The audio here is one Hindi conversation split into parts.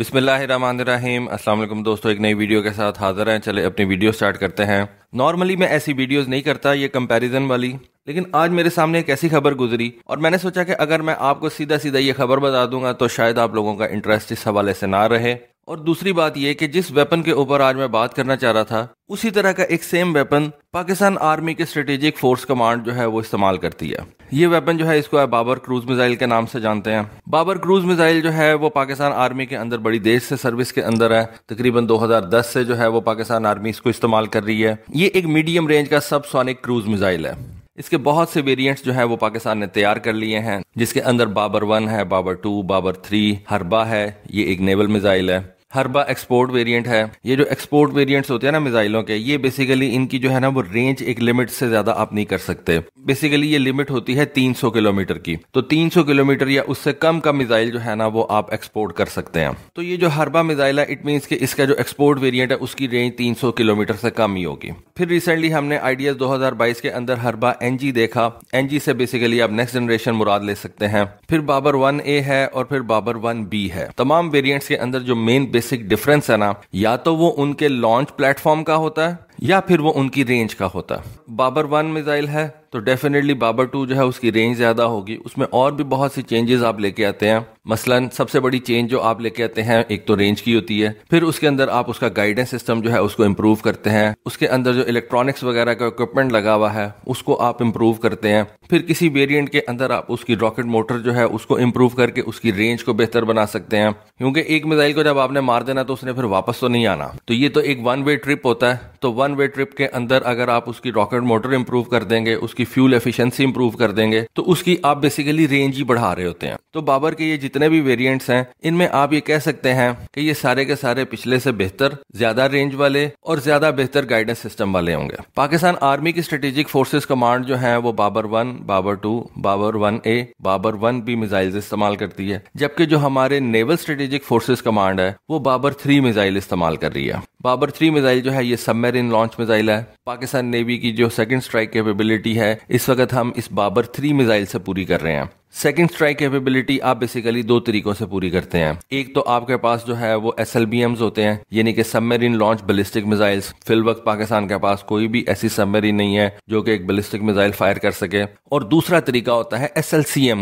अस्सलाम वालेकुम दोस्तों एक नई वीडियो के साथ हाजिर हैं चले अपनी वीडियो स्टार्ट करते हैं नॉर्मली मैं ऐसी वीडियोस नहीं करता ये कंपैरिजन वाली लेकिन आज मेरे सामने एक ऐसी खबर गुजरी और मैंने सोचा कि अगर मैं आपको सीधा सीधा ये खबर बता दूंगा तो शायद आप लोगों का इंटरेस्ट इस हवाले से ना रहे और दूसरी बात यह कि जिस वेपन के ऊपर आज मैं बात करना चाह रहा था उसी तरह का एक सेम वेपन पाकिस्तान आर्मी के स्ट्रेटेजिक फोर्स कमांड जो है वो इस्तेमाल करती है ये वेपन जो है इसको है बाबर क्रूज मिसाइल के नाम से जानते हैं बाबर क्रूज मिसाइल जो है वो पाकिस्तान आर्मी के अंदर बड़ी देर से सर्विस के अंदर है तकरीबन 2010 से जो है वो पाकिस्तान आर्मी इसको इस्तेमाल कर रही है ये एक मीडियम रेंज का सब सोनिक क्रूज मिसाइल है इसके बहुत से वेरिएंट्स जो है वो पाकिस्तान ने तैयार कर लिए हैं जिसके अंदर बाबर वन है बाबर टू बाबर थ्री हरबा है ये एक नेवल मिसाइल है हरबा एक्सपोर्ट वेरिएंट है ये जो एक्सपोर्ट वेरिएंट्स होते हैं ना मिसाइलों के ये बेसिकली इनकी जो है ना वो रेंज एक लिमिट से ज्यादा आप नहीं कर सकते बेसिकली ये लिमिट होती है 300 किलोमीटर की तो 300 किलोमीटर या उससे कम का मिसाइल जो है ना वो आप एक्सपोर्ट कर सकते हैं तो ये जो हरबा मिसाइल है इट मीन्स कि इसका जो एक्सपोर्ट वेरिएंट है उसकी रेंज 300 किलोमीटर से कम ही होगी फिर रिसेंटली हमने आइडियाज 2022 के अंदर हरबा एनजी देखा एनजी से बेसिकली आप नेक्स्ट जनरेशन मुराद ले सकते हैं फिर बाबर वन ए है और फिर बाबर वन बी है तमाम वेरियंट्स के अंदर जो मेन बेसिक डिफरेंस है ना या तो वो उनके लॉन्च प्लेटफॉर्म का होता है या फिर वो उनकी रेंज का होता बाबर वन मिज़ाइल है तो डेफिनेटली बाबर टू जो है उसकी रेंज ज़्यादा होगी उसमें और भी बहुत सी चेंजेस आप लेके आते हैं मसलन सबसे बड़ी चेंज जो आप लेके आते हैं एक तो रेंज की होती है फिर उसके अंदर आप उसका गाइडेंस सिस्टम जो है उसको इम्प्रूव करते हैं उसके अंदर जो इलेक्ट्रॉनिक्स वगैरह का इक्विपमेंट लगा हुआ है उसको आप इम्प्रूव करते हैं फिर किसी वेरियंट के अंदर आप उसकी रॉकेट मोटर जो है उसको इम्प्रूव करके उसकी रेंज को बेहतर बना सकते हैं क्योंकि एक मिसाइल को जब आपने मार देना तो उसने फिर वापस तो नहीं आना तो ये तो एक वन वे ट्रिप होता है तो वन वन वे ट्रिप के अंदर अगर आप उसकी रॉकेट मोटर इंप्रूव कर देंगे उसकी फ्यूल एफिशिएंसी इंप्रूव कर देंगे तो उसकी आप बेसिकली रेंज ही बढ़ा रहे होते हैं तो बाबर के ये जितने भी वेरिएंट्स हैं इनमें आप ये कह सकते हैं कि ये सारे के सारे पिछले से बेहतर ज्यादा रेंज वाले और ज्यादा बेहतर गाइडेंस सिस्टम वाले होंगे पाकिस्तान आर्मी की स्ट्रेटेजिक फोर्सेज कमांड जो है वो Babur one Babur two Babur one A Babur one B missile इस्तेमाल करती है जबकि जो हमारे नेवल स्ट्रेटेजिक फोर्सेज कमांड है वो बाबर थ्री मिजाइल इस्तेमाल कर रही है बाबर थ्री मिसाइल जो है ये सबमेरिन लॉन्च मिसाइल है पाकिस्तान नेवी की जो सेकंड स्ट्राइक कैपेबिलिटी है इस वक्त हम इस बाबर थ्री मिसाइल से पूरी कर रहे हैं सेकेंड स्ट्राइक कैपेबिलिटी आप बेसिकली दो तरीकों से पूरी करते हैं एक तो आपके पास जो है वो एस होते हैं यानी कि सबमरीन लॉन्च बलिस्टिक मिसाइल्स फिल वक्त पाकिस्तान के पास कोई भी ऐसी सबमरीन नहीं है जो कि एक बलिस्टिक मिसाइल फायर कर सके और दूसरा तरीका होता है एस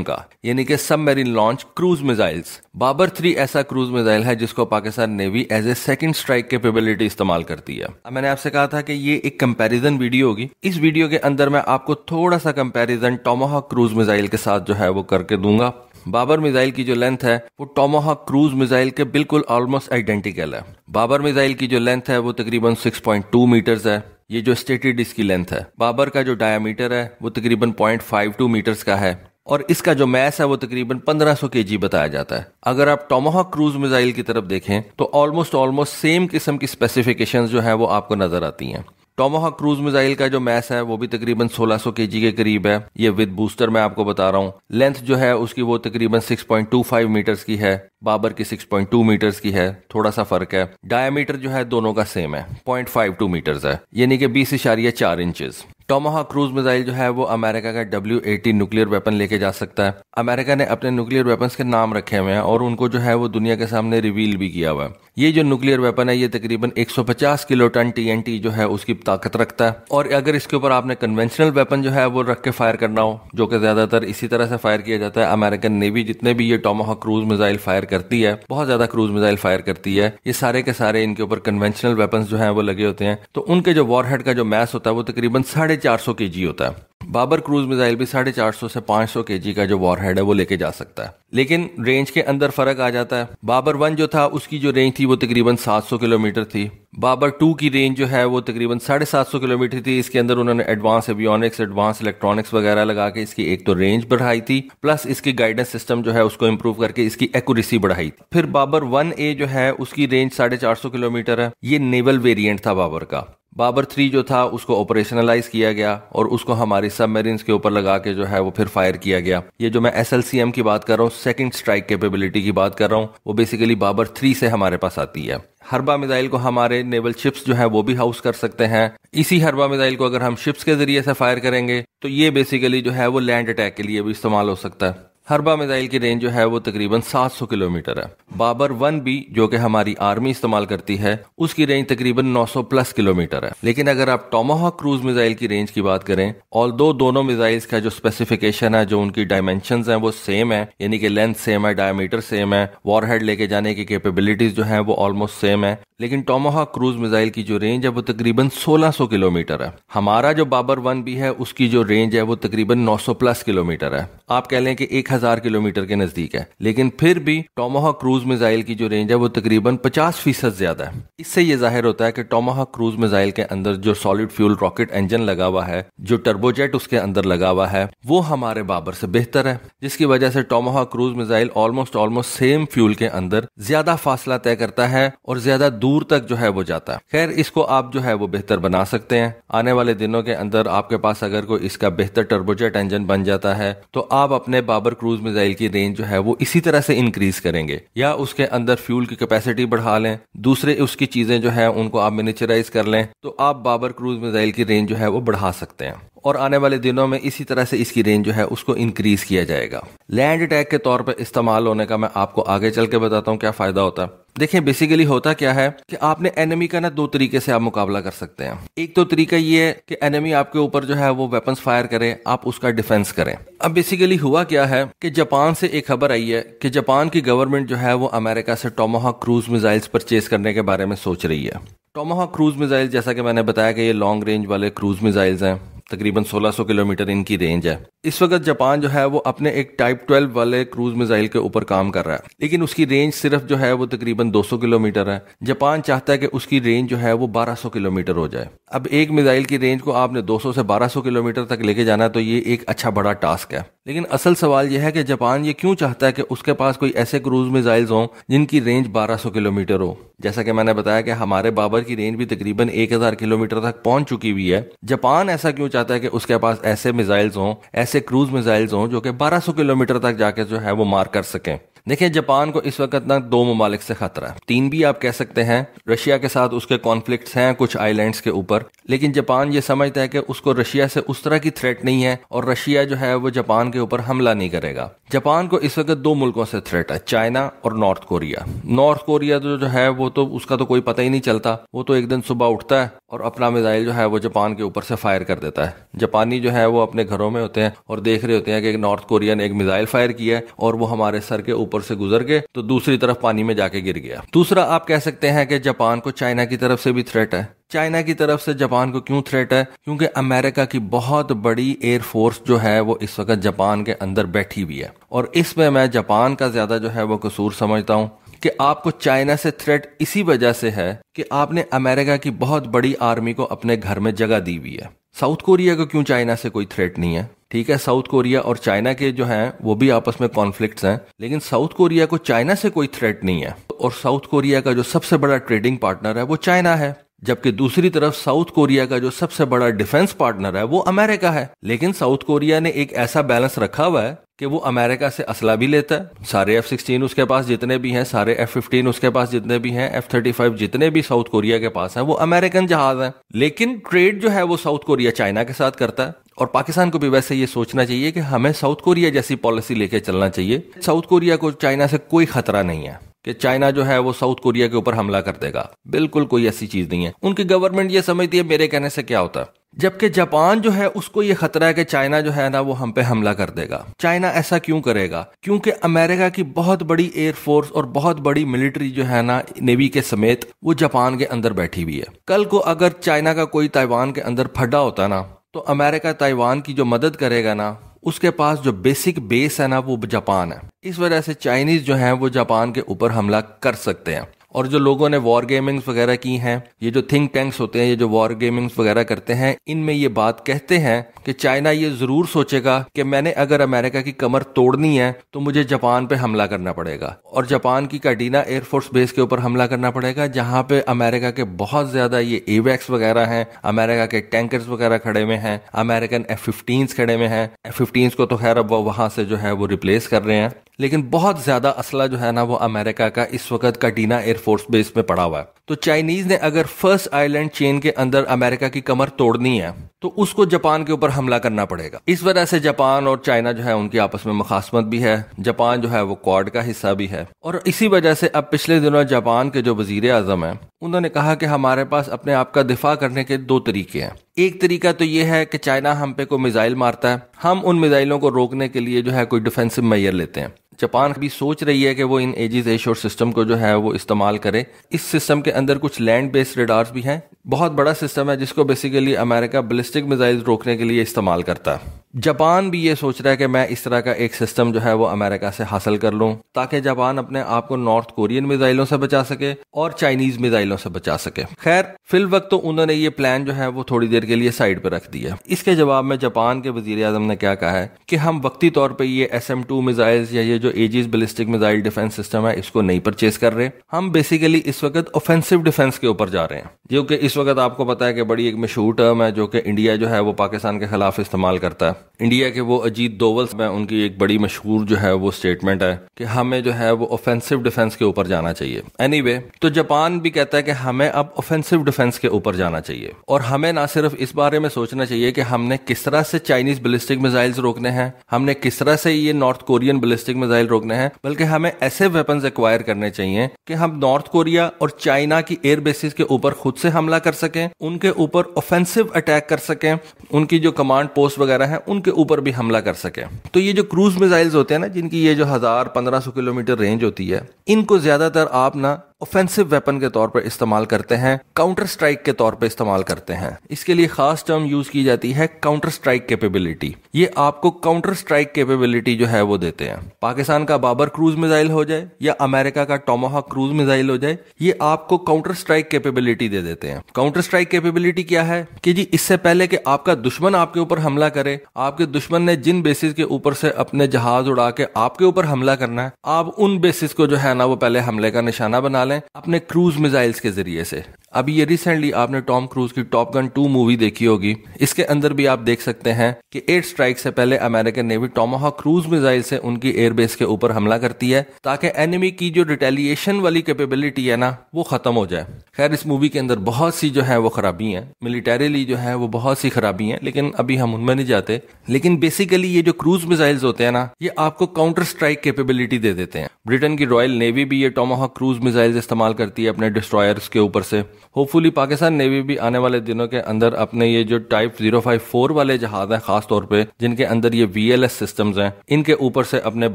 का यानी कि submarine launch cruise missiles Babur three ऐसा क्रूज मिसाइल है जिसको Pakistan navy as a second strike capability इस्तेमाल करती है मैंने आपसे कहा था कि ये एक कंपेरिजन वीडियो होगी इस वीडियो के अंदर मैं आपको थोड़ा सा कंपेरिजन टोमोहा क्रूज मिसाइल के साथ जो है वो वो करके दूंगा बाबर मिसाइल की जो लेंथ है वो टोमोहा क्रूज मिसाइल के बिल्कुल ऑलमोस्ट आइडेंटिकल है बाबर मिसाइल की जो लेंथ है वो तकरीबन 6.2 मीटर्स है ये जो स्टेटेड इसकी लेंथ है बाबर का जो डायमीटर है वो तकरीबन 0.52 मीटर्स का है और इसका जो मैस है वो तकरीबन 1500 सौ के बताया जाता है अगर आप टोमोहा क्रूज मिसाइल की तरफ देखें तो ऑलमोस्ट ऑलमोस्ट सेम किस्म की स्पेसिफिकेशंस जो है वो आपको नजर आती हैं टोमोहा क्रूज मिसाइल का जो मैस है वो भी तकरीबन 1600 केजी के करीब है ये विद बूस्टर मैं आपको बता रहा हूँ लेंथ जो है उसकी वो तकरीबन 6.25 मीटर्स की है बाबर की 6.2 मीटर्स की है थोड़ा सा फर्क है डायमीटर जो है दोनों का सेम है 0.52 मीटर्स है यानी कि बीस इशारिया चार इंचज टोमोहा क्रूज मिसाइल जो है वो अमेरिका का डब्ल्यू एटी न्यूक्लियर वेपन लेके जा सकता है अमेरिका ने अपने न्यूक्लियर वेपन्स के नाम रखे हुए हैं और उनको जो है वो दुनिया के सामने रिवील भी किया हुआ है ये जो न्यूक्लियर वेपन है ये तकरीबन 150 किलो टन टीएनटी जो है उसकी ताकत रखता है और अगर इसके ऊपर आपने कन्वेंशनल वेपन जो है वो रख के फायर करना हो जो कि ज्यादातर इसी तरह से फायर किया जाता है अमेरिकन नेवी जितने भी ये टोमोहा क्रूज मिसाइल फायर करती है बहुत ज्यादा क्रूज मिसाइल फायर करती है ये सारे के सारे इनके ऊपर कन्वेंशनल वेपन जो है वो लगे होते हैं तो उनके जो वॉरहेड का जो मैस होता है वो तकरीबन साढ़े चार सौ के जी होता है बाबर क्रूज मिसाइल भी साढ़े चार सौ से पांच सौ के जी का जो वॉरहेड है वो लेके जा सकता है लेकिन रेंज के अंदर फर्क आ जाता है बाबर वन जो था उसकी जो रेंज थी वो तकरीबन सात सौ किलोमीटर थी बाबर टू की रेंज जो है वो तकरीबन साढ़े सात सौ किलोमीटर थी इसके अंदर उन्होंने एडवांस एवियोनिक्स एडवांस इलेक्ट्रॉनिक्स वगैरह लगा के इसकी एक तो रेंज बढ़ाई थी प्लस इसकी गाइडेंस सिस्टम जो है उसको इम्प्रूव करके इसकी एक्यूरेसी बढ़ाई थी फिर बाबर वन ए जो है उसकी रेंज साढ़े चार सौ किलोमीटर है ये नेवल वेरियंट था बाबर का बाबर थ्री जो था उसको ऑपरेशनलाइज किया गया और उसको हमारी सबमरीन्स के ऊपर लगा के जो है वो फिर फायर किया गया ये जो मैं एस की बात कर रहा हूँ सेकेंड स्ट्राइक कैपेबिलिटी की बात कर रहा हूँ वो बेसिकली बाबर थ्री से हमारे पास आती है हरबा मिसाइल को हमारे नेवल शिप्स जो है वो भी हाउस कर सकते हैं इसी हरबा मिसाइल को अगर हम शिप्स के जरिए से फायर करेंगे तो ये बेसिकली जो है वो लैंड अटैक के लिए भी इस्तेमाल हो सकता है हरबा मिसाइल की रेंज जो है वो तकरीबन 700 किलोमीटर है बाबर वन बी जो कि हमारी आर्मी इस्तेमाल करती है उसकी रेंज तकरीबन 900 प्लस किलोमीटर है लेकिन अगर आप टोमोहा क्रूज मिसाइल की रेंज की बात करें और दो दोनों मिसाइल्स का जो स्पेसिफिकेशन है जो उनकी डायमेंशन है वो सेम है यानी कि लेंथ सेम है डायमीटर सेम है वॉरहेड लेके जाने की केपेबिलिटीज जो है वो ऑलमोस्ट सेम है लेकिन टोमोहा क्रूज मिसाइल की जो रेंज है वो तकरीबन 1600 किलोमीटर है हमारा जो बाबर वन बी है उसकी जो रेंज है वो तकरीबन 900 प्लस किलोमीटर है आप कह लें कि एक हजार किलोमीटर के नजदीक है लेकिन फिर भी टोमोहा क्रूज मिसाइल की जो रेंज है वो तकरीबन पचास फीसद ज्यादा है इससे ये जाहिर होता है कि टोमोहा क्रूज मिसाइल के अंदर जो सॉलिड फ्यूल रॉकेट इंजन लगा हुआ है जो टर्बोजेट उसके अंदर लगा हुआ है वो हमारे बाबर से बेहतर है जिसकी वजह से Tomahawk cruise missile almost almost same fuel के अंदर ज्यादा फासला तय करता है और ज्यादा दूर तक जो है वो जाता है खैर इसको आप जो है वो बेहतर बना सकते हैं आने वाले दिनों के अंदर आपके पास अगर कोई इसका बेहतर टर्बोजेट इंजन बन जाता है तो आप अपने बाबर क्रूज क्रूज मिसाइल की रेंज जो है वो इसी तरह से इंक्रीज करेंगे या उसके अंदर फ्यूल की कैपेसिटी बढ़ा लें दूसरे उसकी चीजें जो है उनको आप मिनिचराइज कर लें तो आप बाबर क्रूज मिसाइल की रेंज जो है वो बढ़ा सकते हैं और आने वाले दिनों में इसी तरह से इसकी रेंज जो है उसको इंक्रीज किया जाएगा लैंड अटैक के तौर पर इस्तेमाल होने का मैं आपको आगे चल के बताता हूँ क्या फायदा होता है देखिए बेसिकली होता क्या है कि आपने एनिमी का ना दो तरीके से आप मुकाबला कर सकते हैं एक तो तरीका ये है कि एनिमी आपके ऊपर जो है वो वेपन्स फायर करे आप उसका डिफेंस करें अब बेसिकली हुआ क्या है कि जापान से एक खबर आई है कि जापान की गवर्नमेंट जो है वो अमेरिका से टोमोहा क्रूज मिसाइल्स परचेज करने के बारे में सोच रही है टोमोहा क्रूज मिसाइल जैसा कि मैंने बताया कि ये लॉन्ग रेंज वाले क्रूज मिसाइल्स हैं तकरीबन 1600 किलोमीटर इनकी रेंज है इस वक्त जापान जो है वो अपने एक टाइप 12 वाले क्रूज मिसाइल के ऊपर काम कर रहा है लेकिन उसकी रेंज सिर्फ जो है वो तकरीबन 200 किलोमीटर है जापान चाहता है कि उसकी रेंज जो है वो 1200 किलोमीटर हो जाए अब एक मिसाइल की रेंज को आपने 200 से 1200 किलोमीटर तक लेके जाना है तो ये एक अच्छा बड़ा टास्क है लेकिन असल सवाल यह है कि जापान ये क्यों चाहता है कि उसके पास कोई ऐसे क्रूज मिसाइल्स हों जिनकी रेंज 1200 किलोमीटर हो जैसा कि मैंने बताया कि हमारे बाबर की रेंज भी तकरीबन 1000 किलोमीटर तक पहुंच चुकी हुई है जापान ऐसा क्यों चाहता है कि उसके पास ऐसे मिसाइल्स हों ऐसे ऐसे क्रूज मिसाइल्स हों जो कि 1200 किलोमीटर तक जाके जो है वो मार कर सकें देखिए जापान को इस वक्त ना दो ममालिक से खतरा है तीन भी आप कह सकते हैं रशिया के साथ उसके कॉन्फ्लिक्ट्स हैं कुछ आइलैंड्स के ऊपर लेकिन जापान ये समझता है कि उसको रशिया से उस तरह की थ्रेट नहीं है और रशिया जो है वो जापान के ऊपर हमला नहीं करेगा जापान को इस वक्त दो मुल्कों से थ्रेट है चाइना और नॉर्थ कोरिया नॉर्थ कोरिया तो जो है वो तो उसका तो कोई पता ही नहीं चलता वो तो एक दिन सुबह उठता है और अपना मिज़ाइल जो है वो जापान के ऊपर से फायर कर देता है जापानी जो है वो अपने घरों में होते हैं और देख रहे होते हैं कि नॉर्थ कोरिया ने एक मिज़ाइल फायर किया है और वो हमारे सर के ऊपर से गुजर के तो दूसरी तरफ पानी में जाके गिर गया दूसरा आप कह सकते हैं कि जापान को चाइना की तरफ से भी थ्रेट है चाइना की तरफ से जापान को क्यों थ्रेट है क्योंकि अमेरिका की बहुत बड़ी एयरफोर्स जो है वो इस वक्त जापान के अंदर बैठी हुई है और इसमें मैं जापान का ज्यादा जो है वो कसूर समझता हूँ कि आपको चाइना से थ्रेट इसी वजह से है कि आपने अमेरिका की बहुत बड़ी आर्मी को अपने घर में जगह दी हुई है साउथ कोरिया को क्यों चाइना से कोई थ्रेट नहीं है ठीक है साउथ कोरिया और चाइना के जो हैं वो भी आपस में कॉन्फ्लिक्ट्स हैं लेकिन साउथ कोरिया को चाइना से कोई थ्रेट नहीं है और साउथ कोरिया का जो सबसे बड़ा ट्रेडिंग पार्टनर है वो चाइना है जबकि दूसरी तरफ साउथ कोरिया का जो सबसे बड़ा डिफेंस पार्टनर है वो अमेरिका है लेकिन साउथ कोरिया ने एक ऐसा बैलेंस रखा हुआ है कि वो अमेरिका से असला भी लेता है सारे एफ सिक्सटीन उसके पास जितने भी हैं सारे एफ फिफ्टीन उसके पास जितने भी हैं एफ थर्टी फाइव जितने भी साउथ कोरिया के पास हैं वो अमेरिकन जहाज हैं लेकिन ट्रेड जो है वो साउथ कोरिया चाइना के साथ करता है और पाकिस्तान को भी वैसे ये सोचना चाहिए कि हमें साउथ कोरिया जैसी पॉलिसी लेके चलना चाहिए साउथ कोरिया को चाइना से कोई खतरा नहीं है कि चाइना जो है वो साउथ कोरिया के ऊपर हमला कर देगा बिल्कुल कोई ऐसी चीज नहीं है उनकी गवर्नमेंट ये समझती है मेरे कहने से क्या होता है जबकि जापान जो है उसको ये खतरा है कि चाइना जो है ना वो हम पे हमला कर देगा चाइना ऐसा क्यों करेगा क्योंकि अमेरिका की बहुत बड़ी एयरफोर्स और बहुत बड़ी मिलिट्री जो है ना नेवी के समेत वो जापान के अंदर बैठी हुई है कल को अगर चाइना का कोई ताइवान के अंदर फड्डा होता ना तो अमेरिका ताइवान की जो मदद करेगा ना उसके पास जो बेसिक बेस है ना वो जापान है इस वजह से चाइनीज जो है वो जापान के ऊपर हमला कर सकते हैं और जो लोगों ने वॉर गेमिंग्स वगैरह की हैं ये जो थिंक टैंक्स होते हैं ये जो वॉर गेमिंग्स वगैरह करते हैं इनमें ये बात कहते हैं कि चाइना ये जरूर सोचेगा कि मैंने अगर अमेरिका की कमर तोड़नी है तो मुझे जापान पे हमला करना पड़ेगा और जापान की काडीना एयरफोर्स बेस के ऊपर हमला करना पड़ेगा जहां पे अमेरिका के बहुत ज्यादा ये एवैक्स वगैरह हैं अमेरिका के टैंकर्स वगैरह खड़े हुए हैं अमेरिकन एफ फिफ्टीन खड़े हुए हैं एफ फिफ्टीन को तो खैर अब वो वहां से जो है वो रिप्लेस कर रहे हैं लेकिन बहुत ज्यादा असला जो है ना वो अमेरिका का इस वक्त काटीना एयर एयरफोर्स बेस में पड़ा हुआ है तो चाइनीज ने अगर फर्स्ट आइलैंड चेन के अंदर अमेरिका की कमर तोड़नी है तो उसको जापान के ऊपर हमला करना पड़ेगा इस वजह से जापान और चाइना जो है उनकी आपस में मुखासमत भी है जापान जो है वो क्वाड का हिस्सा भी है और इसी वजह से अब पिछले दिनों जापान के जो वजीर आजम है उन्होंने कहा कि हमारे पास अपने आप का दिफा करने के दो तरीके हैं एक तरीका तो ये है कि चाइना हम पे कोई मिसाइल मारता है हम उन मिसाइलों को रोकने के लिए जो है कोई डिफेंसिव मैयर लेते हैं जापान भी सोच रही है कि वो इन एजीज एशोर सिस्टम को जो है वो इस्तेमाल करे इस सिस्टम के अंदर कुछ लैंड बेस्ड रेडार्स भी हैं बहुत बड़ा सिस्टम है जिसको बेसिकली अमेरिका बलिस्टिक मिसाइल रोकने के लिए इस्तेमाल करता है जापान भी ये सोच रहा है कि मैं इस तरह का एक सिस्टम जो है वो अमेरिका से हासिल कर लूँ ताकि जापान अपने आप को नॉर्थ कोरियन मिसाइलों से बचा सके और चाइनीज मिसाइलों से बचा सके खैर फिल वक्त तो उन्होंने ये प्लान जो है वो थोड़ी देर के लिए साइड पर रख दिया इसके जवाब में जापान के वजीर अजम ने क्या कहा है कि हम वक्ती तौर पर ये एस एम टू मिजाइल या ये जो Aegis ballistic missile defence system है इसको नहीं परचेज कर रहे हम बेसिकली इस वक्त ऑफेंसिव डिफेंस के ऊपर जा रहे हैं जो कि इस वक्त आपको पता है कि बड़ी एक मशहूर टर्म है जो कि इंडिया जो है वो पाकिस्तान के खिलाफ इस्तेमाल करता है इंडिया के वो अजीत दोवल में उनकी एक बड़ी मशहूर जो है वो स्टेटमेंट है कि हमें जो है वो ऑफेंसिव डिफेंस के ऊपर जाना चाहिए एनी anyway, तो जापान भी कहता है कि हमें अब ऑफेंसिव डिफेंस के ऊपर जाना चाहिए और हमें ना सिर्फ इस बारे में सोचना चाहिए कि हमने किस तरह से चाइनीज बलिस्टिक मिसाइल्स रोकने हैं हमने किस तरह से ये नॉर्थ कोरियन बलिस्टिक मिसाइल रोकने हैं बल्कि हमें ऐसे वेपन एक्वायर करने चाहिए कि हम नॉर्थ कोरिया और चाइना की एयर बेसिस के ऊपर खुद से हमला कर सकें उनके ऊपर ऑफेंसिव अटैक कर सकें उनकी जो कमांड पोस्ट वगैरह है उनके ऊपर भी हमला कर सकें तो ये जो क्रूज मिसाइल्स होते हैं ना जिनकी ये जो हजार पंद्रह सौ किलोमीटर रेंज होती है इनको ज्यादातर आप ना ऑफेंसिव वेपन के तौर पर इस्तेमाल करते हैं काउंटर स्ट्राइक के तौर पर इस्तेमाल करते हैं इसके लिए खास टर्म यूज की जाती है काउंटर स्ट्राइक कैपेबिलिटी ये आपको काउंटर स्ट्राइक कैपेबिलिटी जो है वो देते हैं पाकिस्तान का बाबर क्रूज मिसाइल हो जाए या अमेरिका का टोमोहा क्रूज मिसाइल हो जाए ये आपको काउंटर स्ट्राइक कैपेबिलिटी दे देते हैं काउंटर स्ट्राइक कैपेबिलिटी क्या है कि जी इससे पहले कि आपका दुश्मन आपके ऊपर हमला करे आपके दुश्मन ने जिन बेसिस के ऊपर से अपने जहाज उड़ा के आपके ऊपर हमला करना है आप उन बेसिस को जो है ना वो पहले हमले का निशाना बना डालें अपने क्रूज मिसाइल्स के जरिए से अभी ये रिसेंटली आपने टॉम क्रूज की टॉप गन टू मूवी देखी होगी इसके अंदर भी आप देख सकते हैं कि एयर स्ट्राइक से पहले American navy Tomahawk cruise missile से उनकी एयरबेस के ऊपर हमला करती है ताकि एनिमी की जो रिटेलिएशन वाली कैपेबिलिटी है ना वो खत्म हो जाए खैर इस मूवी के अंदर बहुत सी जो है वो खराबी है मिलिटेरिली जो है वो बहुत सी खराबी है लेकिन अभी हम उनमें नहीं जाते लेकिन बेसिकली ये जो क्रूज मिसाइल्स होते हैं ना ये आपको काउंटर स्ट्राइक कैपेबिलिटी दे देते हैं ब्रिटेन की रॉयल नेवी भी ये टोमोहा क्रूज मिसाइल्स इस्तेमाल करती है अपने डिस्ट्रॉयर्स के ऊपर से होपफुली पाकिस्तान नेवी भी आने वाले दिनों के अंदर अपने ये जो टाइप जीरो फाइव फोर वाले जहाज हैं खास तौर पे जिनके अंदर ये वी एल एस सिस्टम है इनके ऊपर से अपने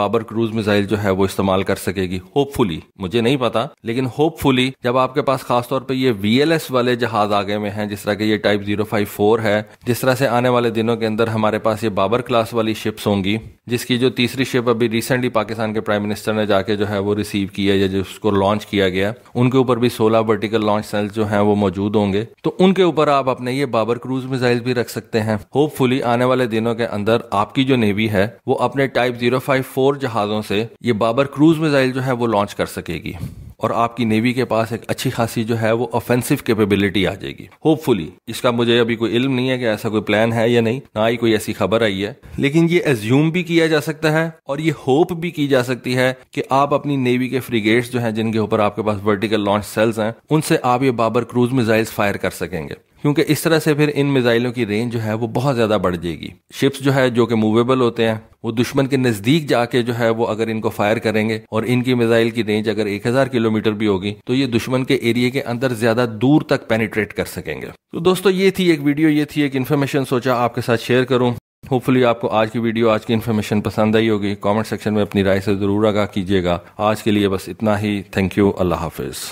बाबर क्रूज मिसाइल जो है वो इस्तेमाल कर सकेगी होपफुली मुझे नहीं पता लेकिन होपफुली जब आपके पास खासतौर पर ये वी एल एस वाले जहाज आगे में है जिस तरह के ये टाइप जीरो फाइव फोर है जिस तरह से आने वाले दिनों के अंदर हमारे पास ये बाबर क्लास वाली शिप्स होंगी जिसकी जो तीसरी शिप अभी रिसेंटली पाकिस्तान के प्राइम मिनिस्टर ने जाके जो है वो रिसीव किया या जो उसको लॉन्च किया गया उनके ऊपर भी सोलह वर्टिकल लॉन्च सेल मिसाइल्स जो हैं वो मौजूद होंगे तो उनके ऊपर आप अपने ये बाबर क्रूज मिसाइल भी रख सकते हैं होपफुली आने वाले दिनों के अंदर आपकी जो नेवी है वो अपने टाइप जीरो फाइव फोर जहाजों से ये बाबर क्रूज मिसाइल जो है वो लॉन्च कर सकेगी और आपकी नेवी के पास एक अच्छी खासी जो है वो ऑफेंसिव कैपेबिलिटी आ जाएगी होपफुली इसका मुझे अभी कोई इल्म नहीं है कि ऐसा कोई प्लान है या नहीं ना ही कोई ऐसी खबर आई है लेकिन ये एज्यूम भी किया जा सकता है और ये होप भी की जा सकती है कि आप अपनी नेवी के फ्रीगेट्स जो हैं जिनके ऊपर आपके पास वर्टिकल लॉन्च सेल्स हैं उनसे आप ये बाबर क्रूज मिसाइल्स फायर कर सकेंगे क्योंकि इस तरह से फिर इन मिज़ाइलों की रेंज जो है वो बहुत ज़्यादा बढ़ जाएगी शिप्स जो है जो कि मूवेबल होते हैं वो दुश्मन के नज़दीक जाके जो है वो अगर इनको फायर करेंगे और इनकी मिज़ाइल की रेंज अगर 1000 किलोमीटर भी होगी तो ये दुश्मन के एरिए के अंदर ज़्यादा दूर तक पेनिट्रेट कर सकेंगे तो दोस्तों ये थी एक वीडियो ये थी एक इन्फॉर्मेशन सोचा आपके साथ शेयर करूँ होपफुली आपको आज की वीडियो आज की इन्फॉर्मेशन पसंद आई होगी कमेंट सेक्शन में अपनी राय से ज़रूर आगा कीजिएगा आज के लिए बस इतना ही थैंक यू अल्लाह हाफिज़